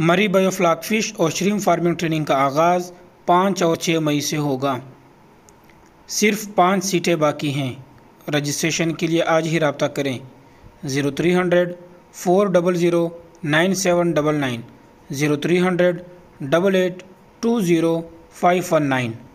मरी biofloc fish और श्रीम फार्मिंग ट्रेनिंग का आगाज़ पाँच और छः मई से होगा सिर्फ पाँच सीटें बाकी हैं रजिस्ट्रेशन के लिए आज ही रबता करें zero three hundred four double zero nine seven double nine zero three hundred double eight two zero five one nine